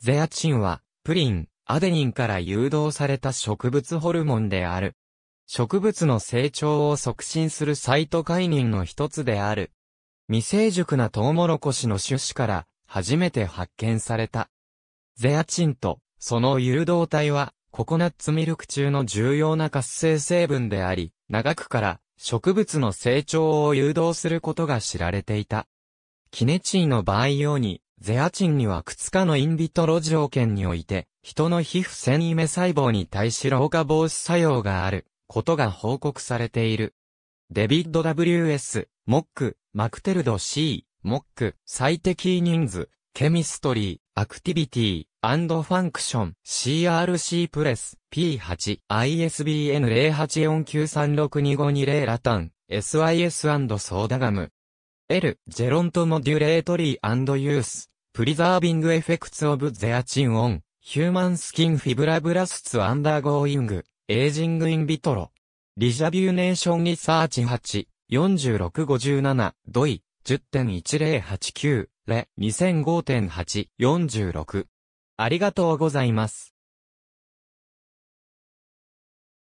ゼアチンは、プリン、アデニンから誘導された植物ホルモンである。植物の成長を促進するサイトカイニンの一つである。未成熟なトウモロコシの種子から初めて発見された。ゼアチンとその誘導体はココナッツミルク中の重要な活性成分であり、長くから植物の成長を誘導することが知られていた。キネチーの場合ようにゼアチンには靴下のインビトロ条件において、人の皮膚繊維目細胞に対し老化防止作用があることが報告されている。デビッド WS、モック、マクテルド C、モック、最適人数、ケミストリー、アクティビティ、アンドファンクション、CRC プレス、P8、ISBN 084936252ラタン、SIS& ソーダガム。L. ジェロントモデュレートリーユース、プリザービングエフェクツオブゼアチンオン、ヒューマンスキンフィブラブラスツアンダーゴーイング、エイジングインビトロ。リジャビューネーションリサーチ8、4657、ドイ、10.1089、レ、2005.8、46。ありがとうございます。